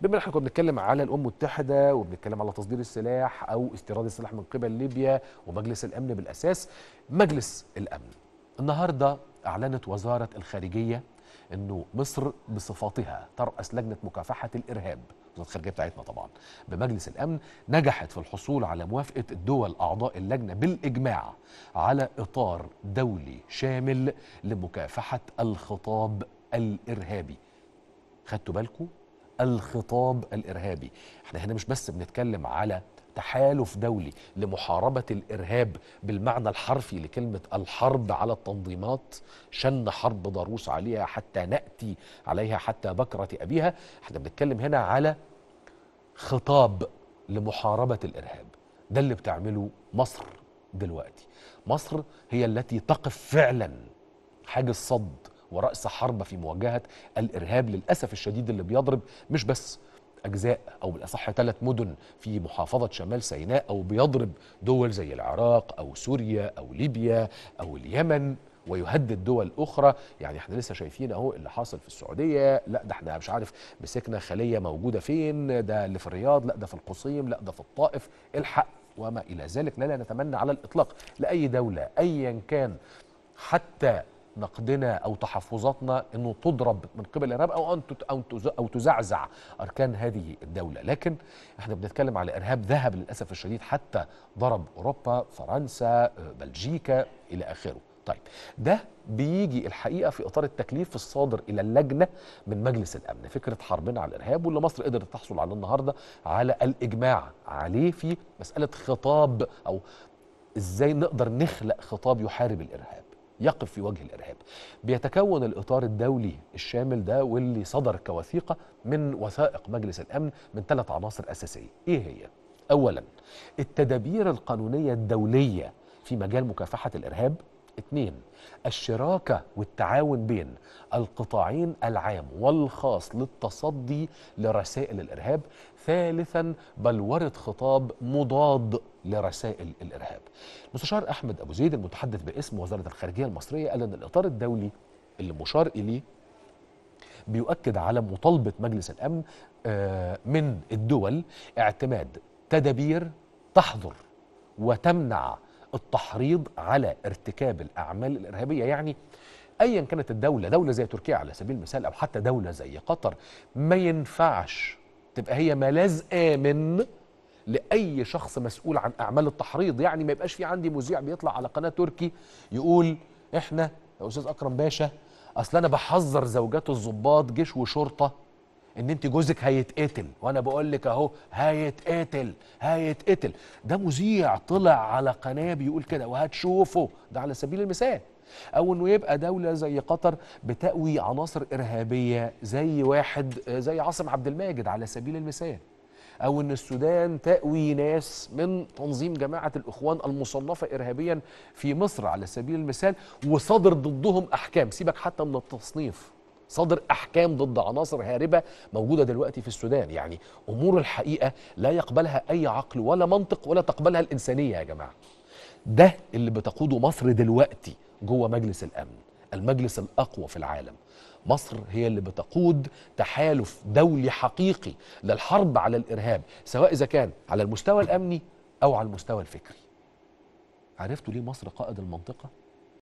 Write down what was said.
بما احنا كنا بنتكلم على الامم المتحده وبنتكلم على تصدير السلاح او استيراد السلاح من قبل ليبيا ومجلس الامن بالاساس مجلس الامن النهارده اعلنت وزاره الخارجيه انه مصر بصفتها تراس لجنه مكافحه الارهاب وزاره الخارجيه بتاعتنا طبعا بمجلس الامن نجحت في الحصول على موافقه الدول اعضاء اللجنه بالاجماع على اطار دولي شامل لمكافحه الخطاب الارهابي خدتوا بالكم الخطاب الارهابي احنا هنا مش بس بنتكلم على تحالف دولي لمحاربة الإرهاب بالمعنى الحرفي لكلمة الحرب على التنظيمات شن حرب ضروس عليها حتى نأتي عليها حتى بكرة أبيها احنا بنتكلم هنا على خطاب لمحاربة الإرهاب ده اللي بتعمله مصر دلوقتي مصر هي التي تقف فعلا حاجز صد ورأس حربة في مواجهة الإرهاب للأسف الشديد اللي بيضرب مش بس أجزاء أو بالأصح ثلاث مدن في محافظة شمال سيناء أو بيضرب دول زي العراق أو سوريا أو ليبيا أو اليمن ويهدد دول اخرى يعني احنا لسه شايفين اهو اللي حاصل في السعوديه لا ده احنا مش عارف مسكنا خليه موجوده فين ده اللي في الرياض لا ده في القصيم لا ده في الطائف الحق وما الى ذلك لا, لا نتمنى على الاطلاق لاي دوله ايا كان حتى نقدنا أو تحفظاتنا أنه تضرب من قبل الإرهاب أو أن أو تزعزع أركان هذه الدولة لكن احنا بنتكلم على إرهاب ذهب للأسف الشديد حتى ضرب أوروبا فرنسا آه، بلجيكا إلى آخره طيب ده بيجي الحقيقه في اطار التكليف الصادر الى اللجنه من مجلس الامن فكره حربنا على الارهاب واللي مصر قدرت تحصل عليه النهارده على الاجماع عليه في مساله خطاب او ازاي نقدر نخلق خطاب يحارب الارهاب يقف في وجه الارهاب. بيتكون الاطار الدولي الشامل ده واللي صدر كوثيقه من وثائق مجلس الامن من ثلاث عناصر اساسيه، ايه هي؟ اولا التدابير القانونيه الدوليه في مجال مكافحه الارهاب اتنين الشراكة والتعاون بين القطاعين العام والخاص للتصدي لرسائل الإرهاب ثالثا بلورة خطاب مضاد لرسائل الإرهاب المستشار أحمد أبو زيد المتحدث باسم وزارة الخارجية المصرية قال أن الإطار الدولي اللي مشار إليه بيؤكد على مطالبة مجلس الأمن آه، من الدول اعتماد تدابير تحظر وتمنع التحريض على ارتكاب الأعمال الإرهابية يعني أيا كانت الدولة دولة زي تركيا على سبيل المثال أو حتى دولة زي قطر ما ينفعش تبقى هي ملاذ آمن لأي شخص مسؤول عن أعمال التحريض يعني ما يبقاش في عندي مذيع بيطلع على قناة تركي يقول إحنا يا أستاذ أكرم باشا أصل أنا بحذر زوجات الظباط جيش وشرطة ان انت جوزك هيتقتل وانا بقول لك اهو هيتقتل هيتقتل ده مذيع طلع على قناه بيقول كده وهتشوفه ده على سبيل المثال او انه يبقى دوله زي قطر بتأوي عناصر ارهابيه زي واحد زي عاصم عبد الماجد على سبيل المثال او ان السودان تأوي ناس من تنظيم جماعه الاخوان المصنفه ارهابيا في مصر على سبيل المثال وصدر ضدهم احكام سيبك حتى من التصنيف صدر احكام ضد عناصر هاربه موجوده دلوقتي في السودان يعني امور الحقيقه لا يقبلها اي عقل ولا منطق ولا تقبلها الانسانيه يا جماعه ده اللي بتقوده مصر دلوقتي جوه مجلس الامن المجلس الاقوى في العالم مصر هي اللي بتقود تحالف دولي حقيقي للحرب على الارهاب سواء اذا كان على المستوى الامني او على المستوى الفكري عرفتوا ليه مصر قائد المنطقه